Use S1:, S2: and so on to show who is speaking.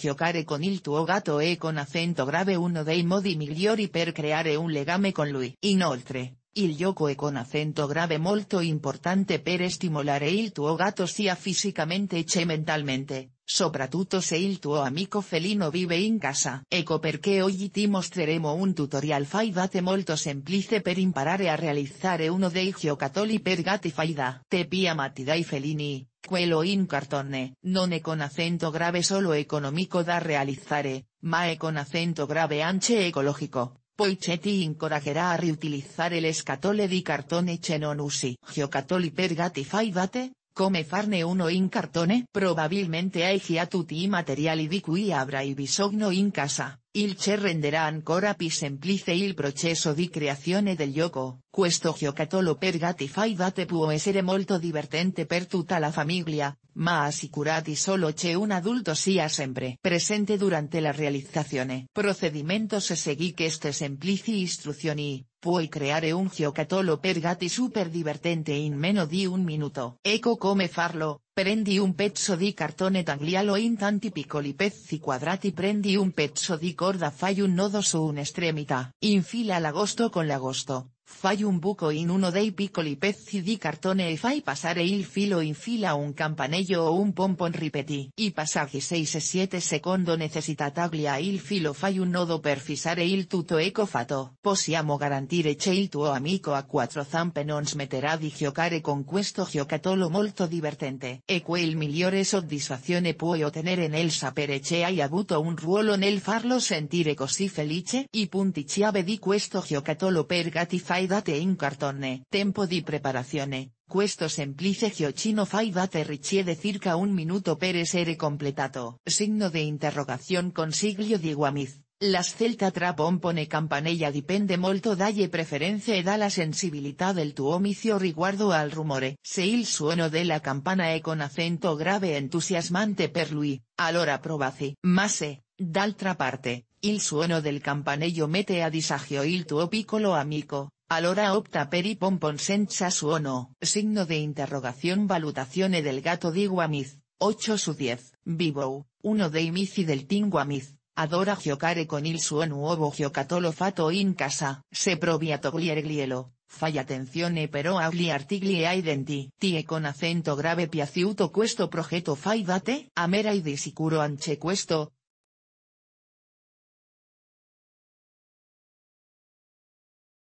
S1: giocare con il tuo gatto è con accento grave uno dei modi migliori per creare un legame con lui. Inoltre, Il Yoko e con acento grave molto importante per estimolare il tuo gato sia fisicamente che mentalmente, soprattutto se il tuo amico felino vive in casa. Ecco perché oggi ti mostreremo un tutorial faidate molto semplice per imparare a realizzare uno dei giocattoli per gatti faida. Te matida dai felini, quello in cartone. Non è con acento grave solo economico da realizzare, ma è con acento grave anche ecológico. Poichetti incoraggerà a reutilizar el escatole di cartone chenonusi, Giocatoli per gatti vate, come farne uno in cartone? Probabilmente hai giatuti tutti materiali di cui i bisogno in casa. Il che renderà ancora più semplice il processo di creazione del gioco. Questo giocattolo per gatti vate può essere molto divertente per tutta la famiglia, ma curati solo che un adulto sia sempre presente durante la realizzazione. Procedimento se seguì ste semplici istruzioni, puoi creare un giocatolo per gatti super divertente in meno di un minuto. Eco come farlo, prendi un pezzo di cartone taglialo in tanti piccoli pezzi quadrati prendi un pezzo di corda fai un nodo su un estremita. infila l'agosto con l'agosto, fai un buco in uno dei piccoli pezzi di cartone e fai passare il filo infila un campanello o un pompon ripeti Y passaggi 6 e 7 secondo necesita taglia il filo fai un nodo per fissare il tutto eco fatto possiamo garantire che il tuo amico a quattro zampe non smetterà di giocare con questo giocatolo molto divertente e quel migliore soddisfazione puoi ottenere nel sapere che hai avuto un ruolo nel farlo sentire così felice. y punti chiave di questo giocatolo per gatti fai date in cartone. Tempo di preparazione. Questo semplice giocino fai date de circa un minuto per essere completato. Signo de interrogación consiglio di Guamiz. La Celta tra pompone campanella dipende molto dalle preferenze e la sensibilità del tuo omicio riguardo al rumore. Se il suono la campana e con acento grave e entusiasmante per lui, allora provaci. Ma se, d'altra parte, il suono del campanello mete a disagio il tuo piccolo amico, allora opta per i pompon senza suono. Signo de interrogación valutazione del gato di Guamiz, 8 su 10. Vivo, uno dei mici del Tinguamiz adora giocare con il suo nuovo giocattolo fato in casa. Se provi a toglierglielo, falla attenzione pero agli artigli e identi Tie con acento grave piaciuto questo progetto fai date. A di sicuro anche questo,